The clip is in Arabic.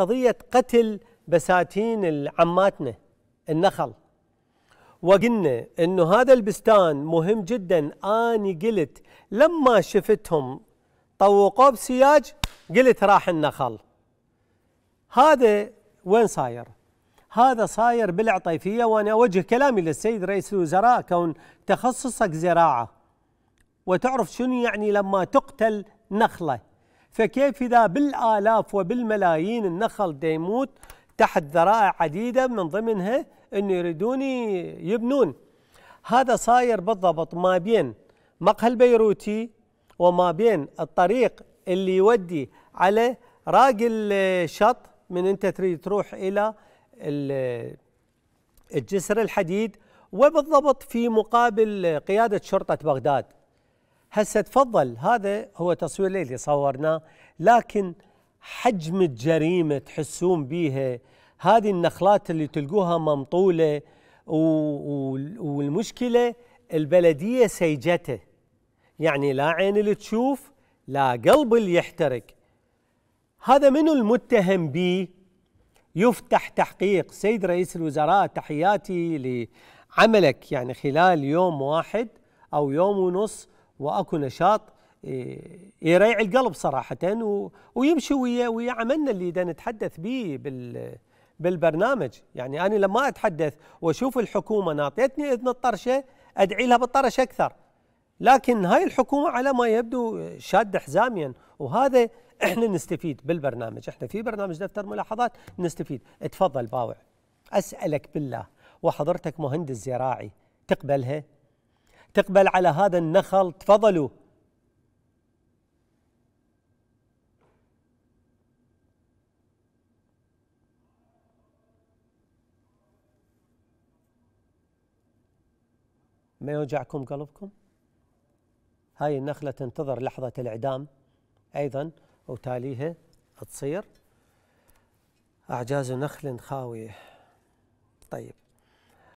قضية قتل بساتين عماتنا النخل وقلنا انه هذا البستان مهم جدا اني قلت لما شفتهم طوقوه بسياج قلت راح النخل هذا وين صاير؟ هذا صاير بالعطيفيه وانا اوجه كلامي للسيد رئيس الوزراء كون تخصصك زراعه وتعرف شنو يعني لما تقتل نخله فكيف إذا بالآلاف وبالملايين النخل ديموت تحت ذرائع عديدة من ضمنها أنه يريدون يبنون هذا صاير بالضبط ما بين مقهى البيروتي وما بين الطريق اللي يودي على راق الشط من انت تريد تروح الى الجسر الحديد وبالضبط في مقابل قياده شرطه بغداد هسه تفضل هذا هو تصوير ليلي صورناه لكن حجم الجريمه تحسون بيها هذه النخلات اللي تلقوها ممطوله والمشكله البلديه سيجته يعني لا عين اللي تشوف لا قلب اللي يحترق هذا منو المتهم به يفتح تحقيق سيد رئيس الوزراء تحياتي لعملك يعني خلال يوم واحد او يوم ونص واكو نشاط إيه، يريع القلب صراحه ويمشي ويا ويا عملنا اللي دا نتحدث به بالبرنامج يعني انا لما اتحدث واشوف الحكومه ناطيتني اذن الطرشه ادعي لها بالطرش اكثر لكن هاي الحكومه على ما يبدو شاده حزاميا وهذا احنا نستفيد بالبرنامج احنا في برنامج دفتر ملاحظات نستفيد تفضل باوع اسالك بالله وحضرتك مهندس زراعي تقبلها تقبل على هذا النخل تفضلوا ما يوجعكم قلبكم هاي النخلة تنتظر لحظة الإعدام أيضا وتاليها تصير أعجاز نخل خاوية طيب